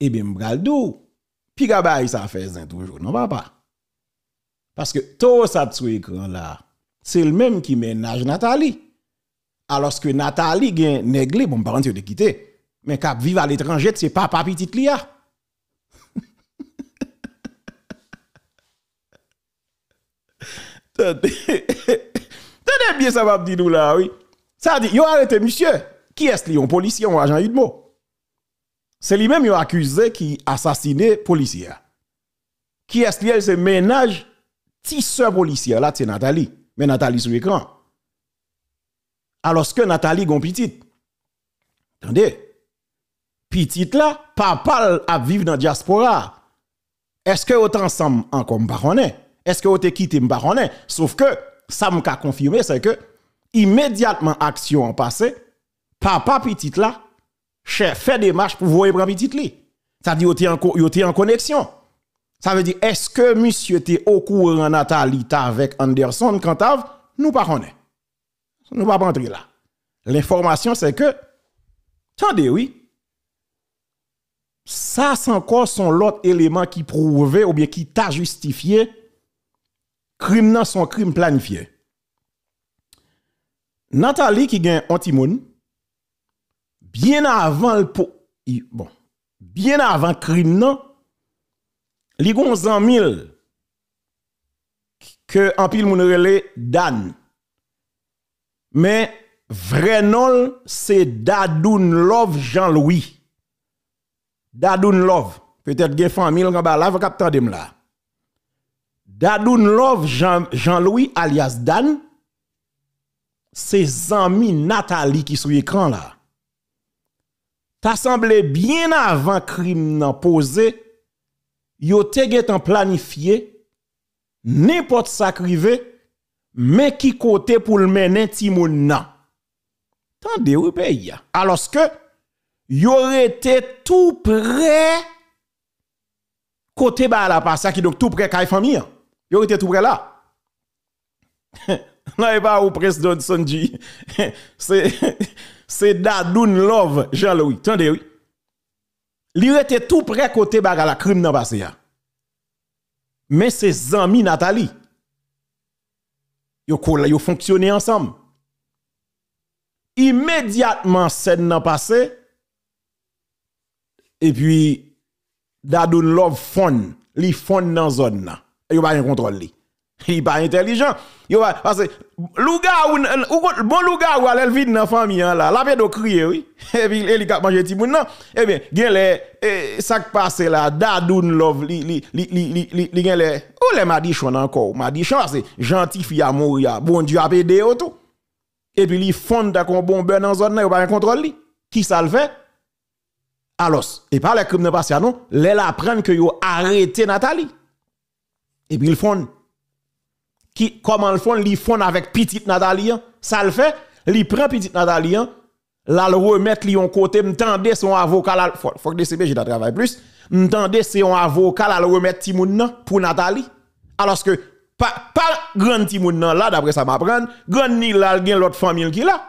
Et eh bien, Mbraldou, Pigabaye, ça fait un toujours, non, papa. Parce que tout ça sur là, c'est le même qui ménage Nathalie. Alors que Nathalie est néglige bon, par contre, de quitter. Mais cap vivre à l'étranger, c'est papa papi petite lia. Tenez bien ça va dire nous là, oui. Ça dit, yon arrêté monsieur. Qui est-ce lui, un policier ou agent Udmo? C'est lui-même qui accusé qui assassiné policier. Qui est-ce est se ménage tisseur policier là, c'est Nathalie. Mais Nathalie sur l'écran. Alors que Nathalie gon petite. Attendez. Petite là, papa a vivre dans la diaspora. Est-ce que êtes ensemble encore baronnet? Est-ce que vous êtes quitté baronnet? Sauf que ça m'a confirmé c'est que immédiatement action en passé, papa petit là, chef fait des marches pour voir petit là. Ça dit dire vous était en connexion. Ça veut dire est-ce que monsieur était au courant Natalita avec Anderson quand nous pas ne Nous pas rentrer là. L'information c'est que attendez oui. Ça c'est encore son l'autre élément qui prouvait ou bien qui t'a justifié crime non son crime planifié. Nathalie qui gagne Antimoun, bien avant le pot, bon, bien avant crime non, li gon mille que en pile Dan. Mais vrai nom c'est Dadoun Love Jean-Louis. Dadoun Love, peut-être gen famille en bas là, vous captez là. Dadoun Love Jean-Louis alias Dan ces amis Nathalie qui sur l'écran là. T'as semblé bien avant crime posé, yo te en planifié n'importe ça mais qui côté pour le mener Timon nan. Tendez ou pays. Ben, Alors que yo été tout près côté à la passa qui donc tout près la famille. Yo été tout près là. Non, il pas au président de G. C'est, c'est Dadoun Love, Jean-Louis. Tendez, oui. Il était tout près côté baga la crime dans passé. Mais c'est Zami Nathalie. Ils yo fonctionné ensemble. Immédiatement, scène dans passé. Et puis, Dadoun Love fond. Li fond dans zone n'y a pas de contrôle il pas intelligent. Yo bah, parce que le bon louga ou elle vide dans famille hein, là, la de crier oui. Et puis il a mangé ti moun non. Eh bien, gen les sac passé là, dadoun love li li li li li li gen les ou les madichon encore, madichon c'est gentil fille à mourir. Ah, bon Dieu a pédé tout. Et puis il fonde d'accord bon ben dans zone là, pas de contrôle Qui ça le fait Alors, et pas les crimes ne à non, les la que yo arrêté Nathalie. Et puis il fonde qui, comment le font, ils font avec petite Nathalie, hein. ça le fait, ils prend petite Nathalie, hein. là le remettre li en côté, m'tendez son avocat là, faut, faut que DCBJ travaille plus, m'tendez c'est un avocat là le remettre Timoun hein, pour Nathalie. Alors que pas pa, grand Timoun là d'après ça m'apprend, grand ni là l'autre famille qui là.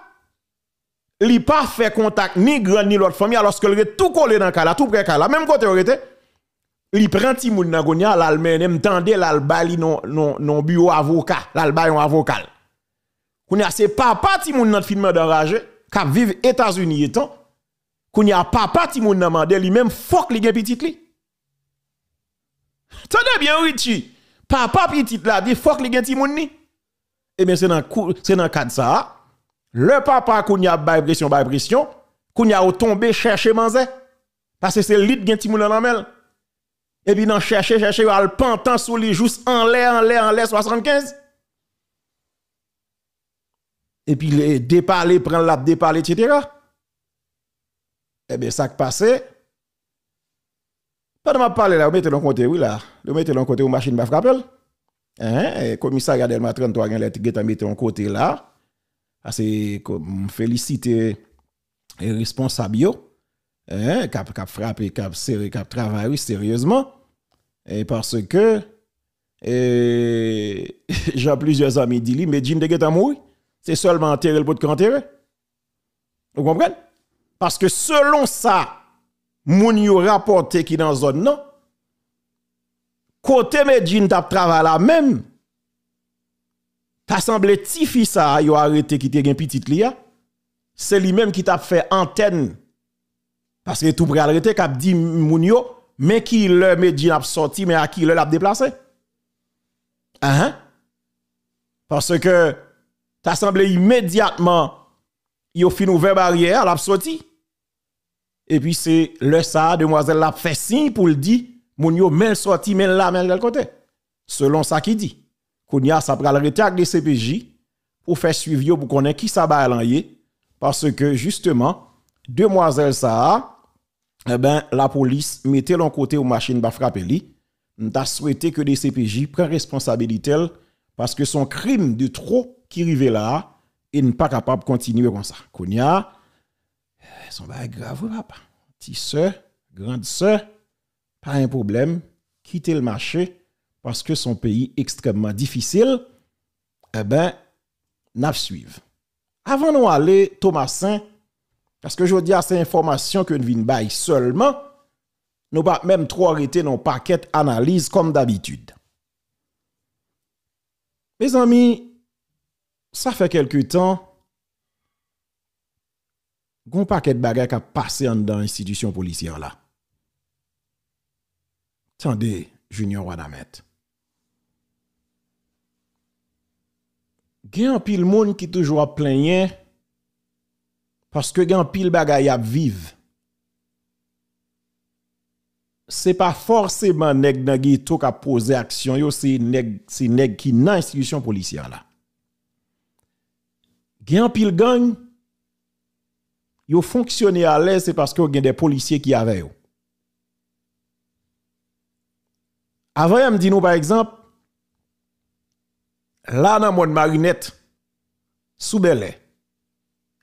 Li pas fait contact ni grand ni l'autre famille alors que est tout collé dans cas là, tout près cas là, même côté était il prend Timoun Nagonia, l'Allemagne, même tendez l'Albali non, non, non bureau avocat, l'Albali avocat. Kounia, c'est papa Timoun nan film d'enragé, qui vive États-Unis étant, Kounia, papa Timoun nan mande lui-même, fuck li gen petit li. Tenez bien, Richie, papa petit la dit fuck li gen moun ni. et eh bien, c'est dans le cadre ça. Le papa Kounia bay pression, bay pression, Kounia au tombé chercher manzé. Parce que c'est l'it gen moun nan mel. Et puis, non chercher, chercher, le pantan sous les juste en l'air, en l'air, en l'air, 75. Et puis, les déparler, prendre la déparler, etc. Et eh bien, ça qui passe. de ma parler là, vous mettez l'en côté, oui, là. Vous mettez l'on côté, ou machine m'a frappé. Hein? Et a Delma 33, vous mettez en côté là. C'est comme féliciter les responsables eh, hein? cap, cap frappé, cap serré, cap travaillé sérieusement. Et parce que j'ai plusieurs amis qui disent, mais Jim de Guetta c'est seulement un le pot de enterrer. Vous comprenez? Parce que selon ça, moun yo rapporté qui dans zone non, côté Medine tap travail la même, ta semblé tifi à ça yo arrêté qui te gen petit lia, c'est lui-même qui t'a fait antenne parce que tout prêt à kap di dit Mounio « mais qui le n'a pas sorti, mais à qui le l'a déplacé. Ah, hein? Parce que t'as semblé immédiatement, il a fini ouvert barrière, l'a sorti. Et puis c'est le sa, demoiselle l'a fait signe pour le dire, Mounio yo, mais sorti, mais là, l'autre côté. Selon ça qui dit. Kounia, ça à rete avec les CPJ pour faire suivre pour connaître qui ça va Parce que justement, demoiselle ça, eh bien, la police mettait l'on côté aux machines pas frapper Nous souhaité que les CPJ prennent responsabilité parce que son crime de trop qui arrivait là et n'est pas capable de continuer comme ça. Konya, eh, son bagage grave, papa. Petite soeur, grande soeur, pas un problème, quitter le marché parce que son pays extrêmement difficile, eh ben, n'a suivre. Avant nous aller, Saint, parce que je veux dire, ah, c'est informations que nous bail seulement. Nous pas même trop arrêter nos paquets analyse comme d'habitude. Mes amis, ça fait quelques temps, un paquet de bagages qui a passé dans l'institution policière là. Attendez, Junior Wadamet. Il y a un pile monde qui toujours plein. Parce que gen pile bagay ap vive. c'est pas forcément nèg dans qui ont posé action yo c'est nèg c'est nèg qui dans institution policière là gen pile gang yo fonctionnent à l'aise c'est parce que gen des policiers qui avaient yo avant me dit nous par exemple là dans monde marinette sous belè.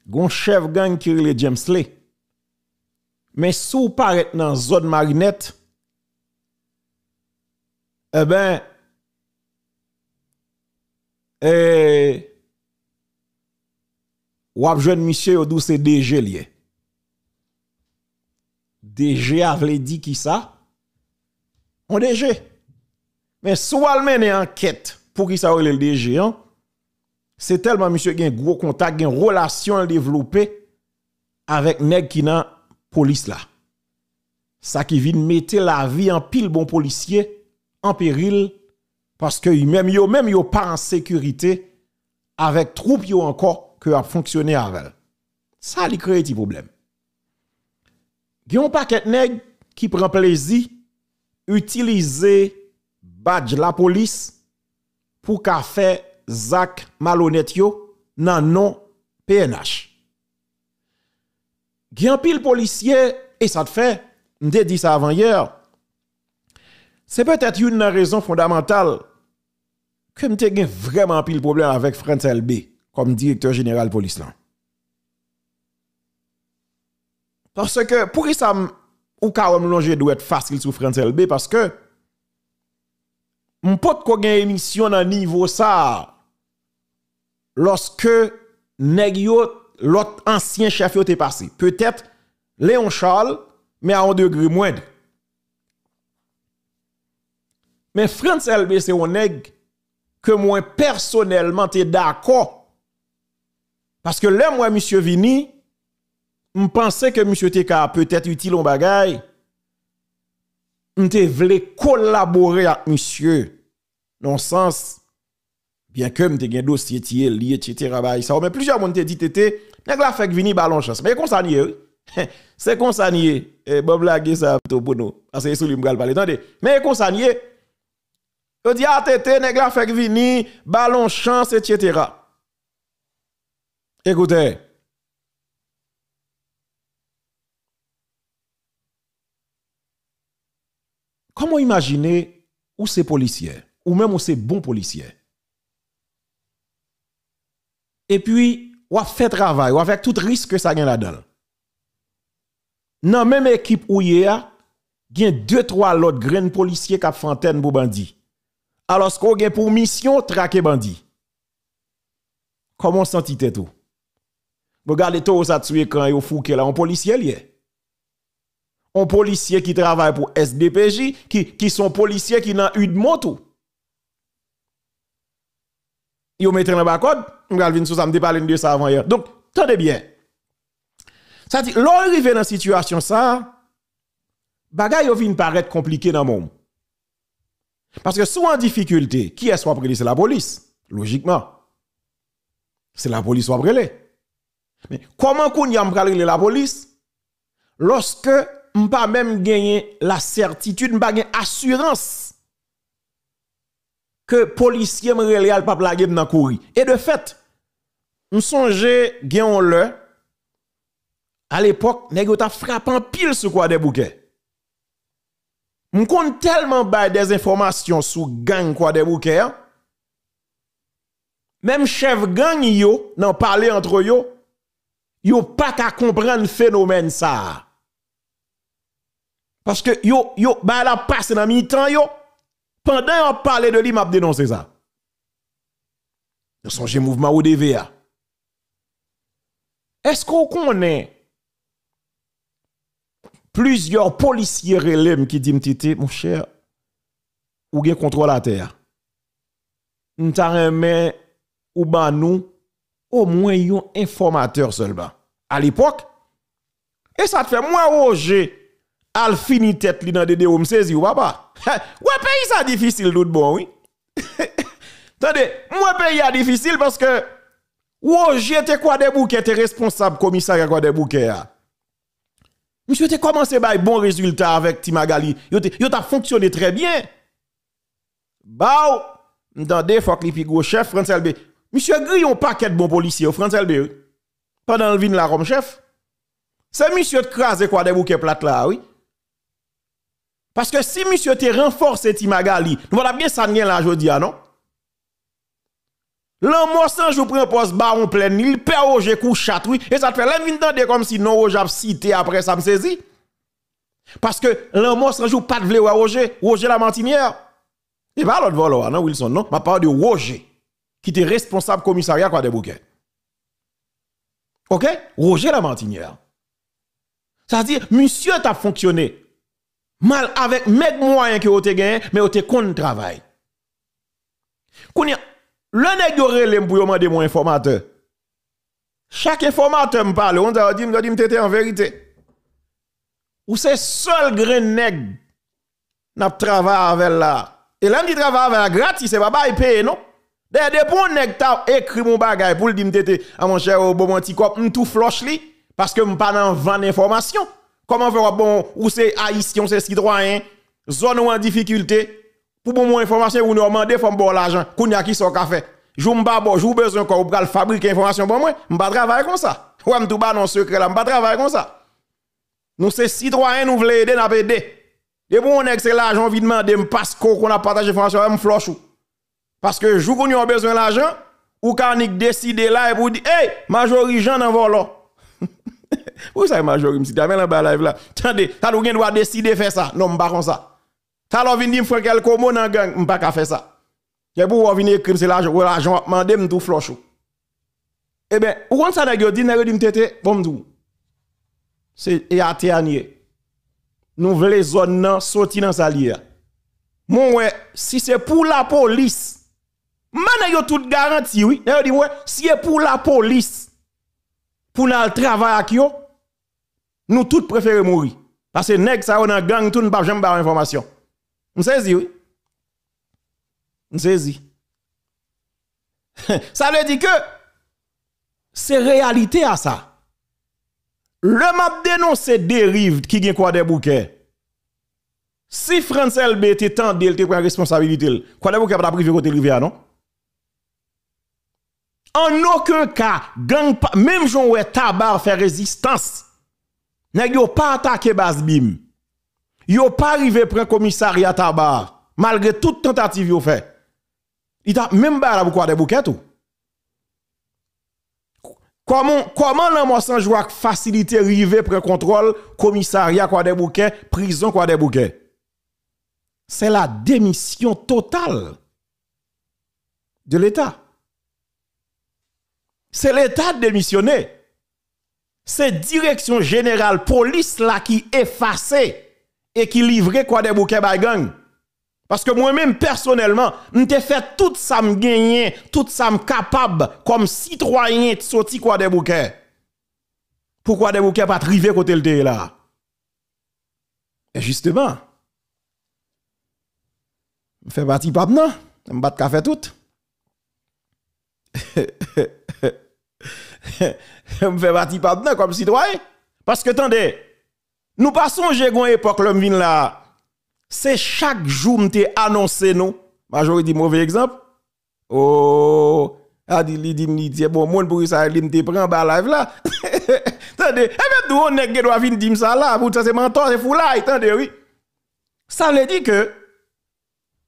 Gon chef gang qui est James Lee. Mais si vous paraît dans zone marionnette, eh bien, eh, ou jeune monsieur, ou c'est DG lié. DG avait dit qui ça? On DG. Mais si vous avez une enquête pour qui ça ou le DG, hein? c'est tellement monsieur qui a un gros contact, une relation développée avec nèg qui dans police là. Ça qui vient mettre la vie en pile bon policier en péril parce que même yo même yo pas en sécurité avec troupe encore que a fonctionné avec. Ça lui crée des problèmes. Guillaume paquet nèg qui prend plaisir utiliser badge la police pour faire Zak malhonnête yo nan non PNH. Gyan pile policier et ça te fait, m'te dit ça avant hier. C'est peut-être une raison fondamentale que m'te gen vraiment pile problème avec France LB comme directeur général police Parce que pour ça ou ka ou doit être facile sur France LB parce que m'pote ko gen émission nan niveau ça loske neg yo lot ansyen chafyo te pase. Petet, le yon chal, me a yon degri mwend. Men frend selbe se yon neg, ke mwen personelman te dako. Paske le mwen msye vini, mpense ke msye te ka peutet util yon bagay, mte vle kolaborer ak msye. Non sans... bien que m'te gen dossier tié li etc. ça mais plusieurs monde te dit tété nèg la fait vini ballon chance mais comme eh, ça c'est comme ça et bon blague ça to pour nous parce sous lui attendez mais comme ça ni yo dit ah tété nèg la fait vini ballon chance etc. Écoutez Comment imaginer où ces policier, ou même où ces bons policiers? et puis ou fait travail ou avec tout risque que ça gagne là-dedans. Dans même équipe où il y a deux trois autres graines policiers qui fontaine pour bandit. Alors ce qu'on a pour mission traquer bandit. Comment senti tout Regardez tout ça tué quand il fou que là un policier lié. Un policier qui travaille pour SDPJ qui qui sont policiers qui n'ont eu de moto. Vous y a dans la code, on va venir sous ça, parler de ça avant hier. Donc, tenez bien. Ça dit dans dans situation ça bagay yo vient paraître compliqué dans monde. Parce que soit en difficulté, qui est soit prélé c'est la police, logiquement. C'est la police soit prélé. Mais comment qu'on y de la police lorsque pas même gagner la certitude, pas assurance que policier me pas plagué dans courir. Et de fait, me songe gagne le à l'époque nèg t'a pile sur quoi des bouquets. on compte tellement des informations sur gang quoi des bouquets. Hein. Même chef gang yo n'en parler entre yo, yo pas qu'à comprendre phénomène ça. Parce que yo yo ba la passe dans mi temps yo pendant qu'on parlait de lui, m'a dénoncé ça. sommes mouvement ODVA. Est-ce qu'on connaît plusieurs policiers relèvent qui disent mon cher, ou bien contrôle la terre? Nous ou ben nous au moins un informateur seulement. À l'époque, et ça te fait moins roger al fini tête li dans des ou m'saisi ou papa. Ou pays ça difficile tout bon oui. Attendez, moi pays a difficile parce que ou j'étais quoi des bouquets, t'es responsable commissaire quoi des bouquets. Ah? Monsieur t'es commencé par bon résultat avec Timagali. Yo t'a fonctionné très bien. Bao, attendez, Faut que li gros chef France LB. Monsieur Grillon paquet de bons policiers France LB. Pendant le vin la Rome, chef. C'est monsieur de craser quoi des bouquets plat, là, oui. Parce que si monsieur te renforcé Timagali, nous voilà bien ça là aujourd'hui, non? s'en sans je un poste baron plein, il perd Roger, Roger couche oui, et ça te fait d'entendre comme si non Roger j'ai cité après ça me saisit. Parce que l'homme sans jour pas de vle Roger, Roger la mantinière. Et pas l'autre volo, non Wilson, non? Ma parole de Roger, qui était responsable commissariat quoi de bouquet. Ok? Roger la martinière. Ça veut dire, monsieur t'a fonctionné mal avec mes moyens que vous avez gagné, mais vous avez contre travail. Le nègre le pour demander mon informateur. Chaque informateur me parle, on a dit, que dit, t'étais en vérité. Ou c'est seul grain nègre n'a travaillé avec là. Et là, dit travaille avec la gratis, c'est pas il paye, non? Des de bon qui t'a écrit mon bagage pour le dire, à mon cher, au bon petit cop, parce que ne parle pas information. Comment faire bon, ou c'est haïtien, c'est citoyen, zone ou en difficulté, pour bon moins information, ou nous demander, pour bon l'argent, qu'on y a qui sont café. Jou pas bon, jou besoin de pral fabriquer information bon moi, m'ba travailler comme ça. Ou m'tou ba non secret là, m'ba travailler comme ça. Nous c'est citoyen, nous voulons aider, n'a voulons aider. Et bon, on est l'argent, vite demander, parce qu'on a partagé information, m'flochou Parce que jou qu'on besoin l'argent, ou quand on décide là, et vous dit, hey, majorité, gens en volant vous ça, major, si suis dit, t'as la live là. t'as le de décider faire ça. Non, pas comme ça. T'as l'envie de dire, frère, quel dans gang, qu'à faire ça. Et pour venir écrire, l'argent, eh ben, ou tout floche. Eh bien, ou on s'en a n'a bon m'dou. C'est, à Nous zone nan, sortir dans sa si c'est pour la police, man yo tout garantie, oui. si c'est pour la police, pour le travail avec eux, nous tous préférons mourir. Parce que nèg ça on a gang tout ne pas jamais avoir information. On saisi oui. On dire ça veut dire que c'est réalité à ça. Le map dénonce dérive qui gagne quoi des bouquets. Si France LB était tant pour la responsabilité. Quoi des bouquets pas privé côté rivière non? En aucun cas, gang même j'en tabar fait résistance. n'a yo pas attaqué Basbim. Yo pas arrivé prendre commissariat tabar malgré toute tentative yo fait. Il t'a même pas la pourquoi des bouquets Comment comment l'amour sans joie facilité river prendre contrôle commissariat quoi des prison quoi des bouquets. C'est la démission totale de l'État c'est l'État démissionné. C'est direction générale police là qui effacé et qui livrait quoi des bouquets by gang. Parce que moi-même, personnellement, m'te fait tout ça gagner, tout ça capable comme citoyen de sortir quoi des bouquets. Pourquoi des bouquets pas arriver côté le là? Et justement, je fais partie pape non, je café tout. me fait partie par dedans comme citoyen. Parce que, attendez, nous passons, j'ai une époque, l'homme vient là. C'est chaque jour, m'te annoncé, non? Majorité, bah, mauvais exemple. Oh, a ah, dit, li dit, le dit, bon, moun pour ça, li m'te prend bas live là. Attendez, et même nous, on est qui doit venir dire ça là, pour ça, c'est mentor, c'est fou là, attendez, oui. Ça veut dire que,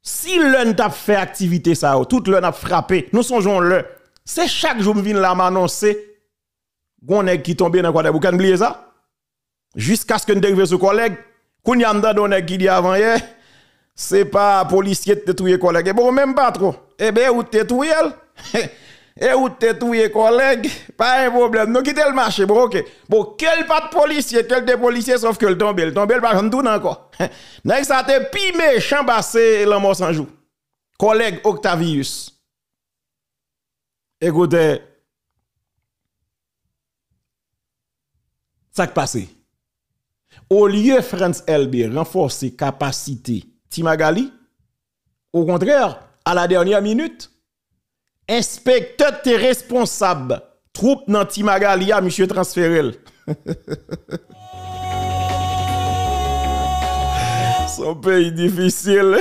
si l'un t'a fait activité ça, tout l'un a frappé, nous songeons le, c'est chaque jour, m'vin là m'annoncer, gon nèg qui tombé dans quoi vous pouvez oublier ça jusqu'à ce que nous arrivions ce collègue qu'on y a dans nèg qui dit avant hier eh, c'est pas policier qui détruire collègue eh, bon même pas trop eh bien, ou détruire et ou t'es eh, collègue pas un problème nous quittons le marché bon OK bon quel pas de policier quel de policier sauf que le tombé le tombé pas tout encore nèg ça te pi méchant et l'amour sans jour collègue Octavius écoutez Au lieu France LB renforcer capacité Timagali, au contraire, à la dernière minute, inspecteur et responsable, troupe dans Timagali à monsieur transféré. Son pays difficile.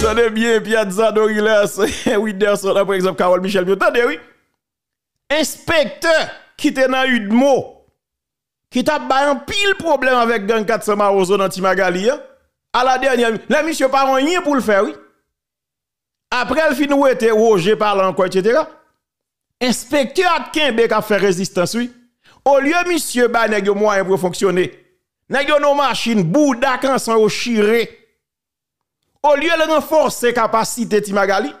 Tenez bien Piazza Dorilas, Widerson, par exemple, Carole Michel, tenez oui inspecteur qui était de Udmo, qui t'a un pile problème avec gang 400 Marozo dans Timagali, hein? à la dernière, le monsieur pas rien pour le faire, oui. Après, le fin où était Roger parlant quoi, etc. Inspecteur à qui a fait résistance, oui. Au lieu, monsieur, bah, moyen pour fonctionner. N'a nos machines, bouda, quand sont chiré. Au lieu de renforcer capacité Timagali,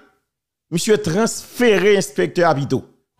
monsieur transféré inspecteur habito.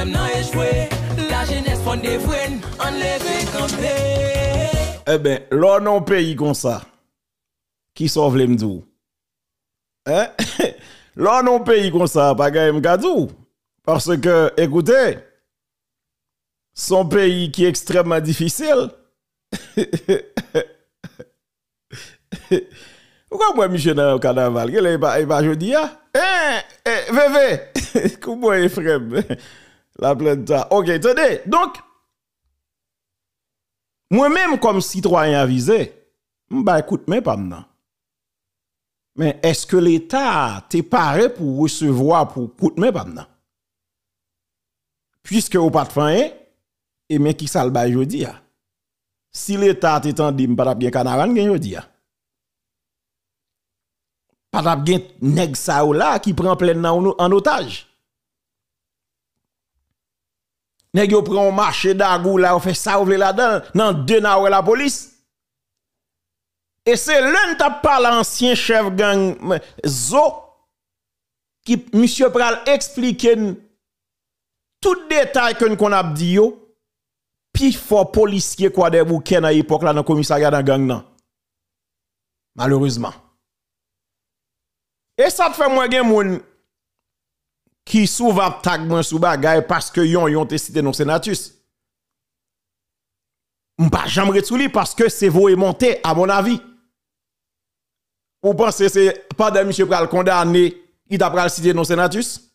mèm nan e La jenès fon devwen An leve kampe E eh ben, lò nan peyi kon sa Ki sov lè mdou eh? Lò nan peyi kon sa Pagay mkadou Parce que, écoutez, son pays qui est extrêmement difficile. Pourquoi moi, monsieur, dans le carnaval, il n'est pas, pas jodi, hein? Eh, eh, Comment est frère? La pleine ta. Ok, tenez. Donc, moi-même, comme citoyen avisé, bah écoute, mais pas maintenant. Mais est-ce que l'État t'est prêt pour recevoir pour écouter mais pas maintenant? Puisque au pas de fin, et eh, mais qui ça le jodi ah? Si l'État t'est en dim, pas bien canaran hein, ne jodi ah? Pas bien nèg ça ou là qui prend plein en otage nèg yo prend marché d'agou là, on fait ça, on là-dedans, dans deux na la police. Et c'est l'un t'a parlé ancien chef gang Zo qui monsieur pral expliquer tout détail que qu'on a dit yo puis fort policier quoi des bouquins à l'époque là dans commissariat dans gang nan. Malheureusement. Et ça fait moi gen moun qui souvent tag moi sous bagaille parce que yon yon te cité non sénatus. M'pas jamais souli parce que c'est vous et à mon avis. Ou pensez c'est pas de monsieur pral condamné, il t'a pral cité non sénatus?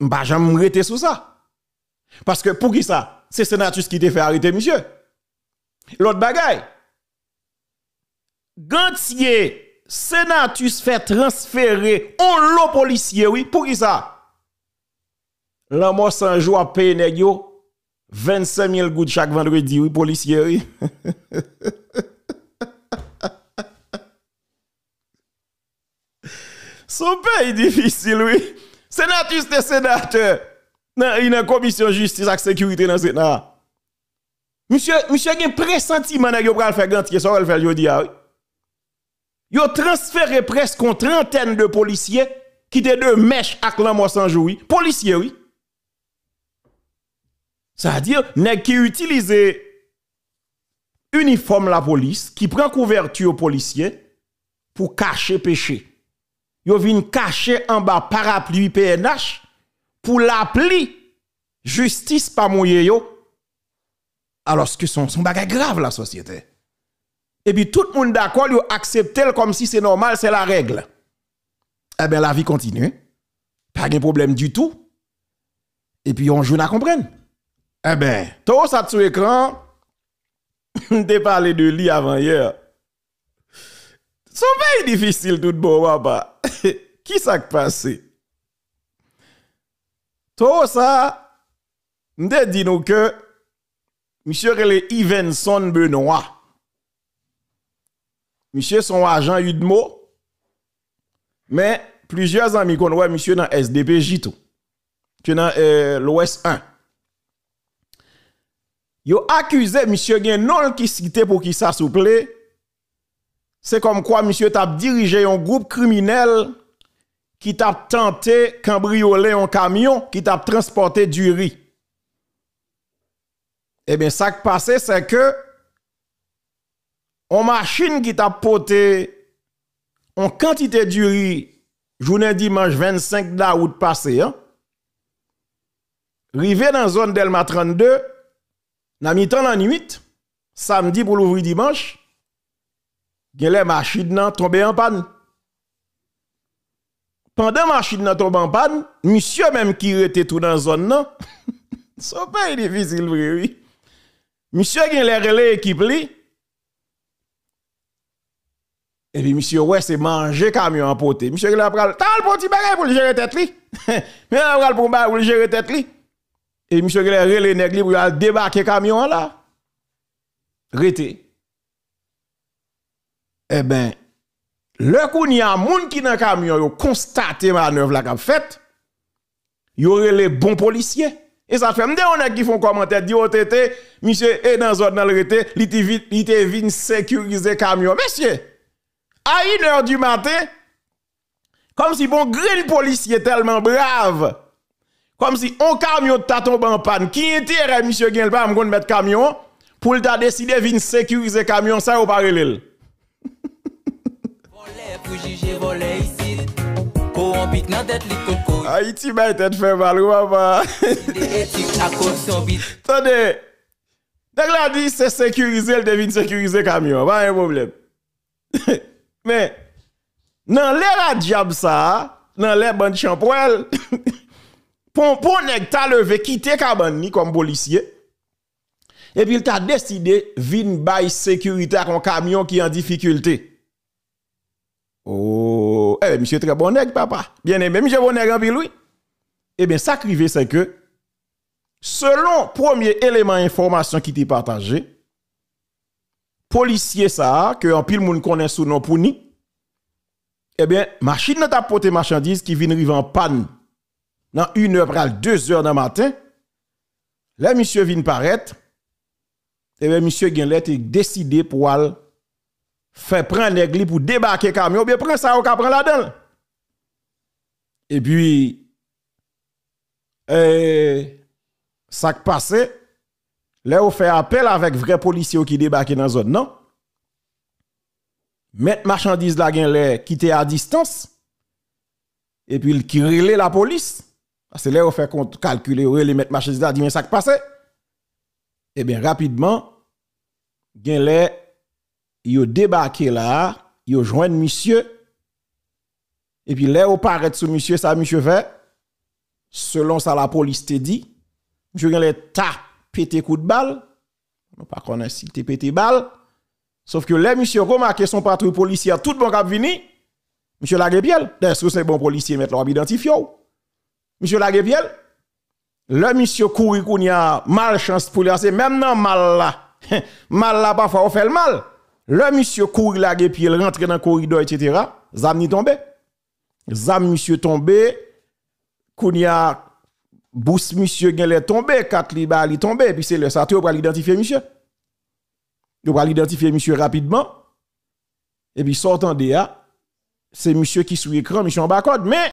M'pas jamais rester sous ça. Parce que pour qui ça? C'est sénatus qui te fait arrêter monsieur. L'autre bagaille. Gantier Sénatus fait transférer un lot policier, oui, pour qui ça? L'amour sans joue à payer 25 000 gouttes chaque vendredi, oui, policier, oui. Son pays difficile, oui. Sénatus de sénateur. Il y a une commission justice et sécurité dans le Sénat. Monsieur, monsieur, il y a un pressentiment que vous faire garantir, ça, va le faire, d'hier. Ah, oui ont transféré presque une trentaine de policiers qui étaient de mèche à Clamor sans joui. Policiers, oui. C'est-à-dire, nèg qui utilisent uniforme la police, qui prend couverture aux policiers pour cacher péché. Yo vin cacher en bas parapluie PNH pour l'appli justice pas mouye yo. Alors que son, son bagage grave la société et puis tout le monde d'accord, accepte tel comme si c'est normal, c'est la règle. Eh bien, la vie continue. Pas de problème du tout. Et puis, on joue à comprendre. Eh bien, tout ça sur écran, tu parlé de lui avant hier. Son pays difficile tout bon, papa. Qui s'est passé? Tout ça, m'te dit nous que, monsieur le Ivenson Benoît, monsieur son agent Udmo, mais plusieurs amis qu'on voit monsieur dans SDP Jito, dans los l'Ouest 1. Yo accusé monsieur gen non qui cité pour qui ça C'est comme quoi monsieur t'a dirigé un groupe criminel qui t'a tenté cambrioler un camion qui t'a transporté du riz. Eh bien, ça qui passé, c'est que on machine qui t'a porté en quantité de riz, journée dimanche 25 d'août août passé, hein? dans la zone Delma 32, dans mi-temps la nuit, samedi pour l'ouvrir dimanche, les machines nan tombé en panne. Pendant machine nan tombe en panne, monsieur même qui était tout dans zone non, son pas difficile oui. Monsieur qui relais équipe et puis, monsieur, ouais, c'est manger camion en poté. Monsieur, il a pris le petit bagage pour le gérer tête li. Mais il a pris le bon bagage pour le gérer tête li. Et monsieur, il a relé négligé, li pour débarquer camion là. Rété. Eh ben, le coup, il y a un monde qui dans camion, il a constaté manœuvre la qu'a fait. aurait les bons policiers. Et ça fait, m'de on a qui font commentaire, dit, oh, monsieur, et dans zone dans le rété, il était sécuriser camion. Monsieur! À 1h du matin, comme si bon grille policier tellement brave, comme si un camion t'a tombé en panne. Qui intérêt, monsieur Guelba, me mettre camion pour t'a décidé de sécuriser camion, ça ou pas Haïti m'a ah, tête fait mal, ou pas? Attendez. Dès que la dit, c'est sécuriser, elle devine sécuriser camion. Pas un problème. Mais, dans les diable ça, dans les bandes champoel, Pompon nèg t'a levé quitté Kabani comme policier. Et puis il t'a décidé vin la sécurité avec un camion qui est en difficulté. Oh, eh monsieur très bon nèg papa. Bien aimé, monsieur bon en pile oui. Eh bien ça c'est que selon premier élément d'information qui t'est partagé, policier ça, que en pile moun connaît sous nom pour eh bien, machine n'a pas porté marchandise qui vient arriver en panne dans une heure, pral deux heures dans matin. les monsieur vient paraître. Eh bien, monsieur Genlet est décidé pour aller faire prendre l'église pour débarquer camion, bien prendre ça ou prendre la dedans Et puis, euh, ça passait, Là, on fait appel avec vrais policiers qui débarquent dans la zone, non? Mettre marchandises là, quitter à distance. Et puis, il relait la police. C'est là, on fait calculer, où les mettre marchandise là, ça qui passe. Eh bien, rapidement, gen les, ils débarqué là, ils joignent monsieur. Et puis, là, on paraît sur monsieur, ça, monsieur fait. Selon ça, la police te dit, monsieur gen pété coup de balle. On pas si t'es pété balle. Sauf que les monsieur remarqué son patrouille policière, tout bon cap vini. Monsieur venu, est-ce que c'est bon policier maintenant identifié Monsieur Laguepiel, le monsieur couri a malchance pour lui, même non mal là. mal là parfois on fait le mal. Le monsieur couri Laguepiel rentre dans le corridor etc. Zam ni tombé. Zam monsieur tombé. a... Bousse monsieur gen les tombé, quatre li ba tombé, puis c'est le ça, tu pral l'identifier monsieur. Tu pral identifier monsieur rapidement. Et puis sortant de là, c'est monsieur qui sous écran, monsieur en bas code, mais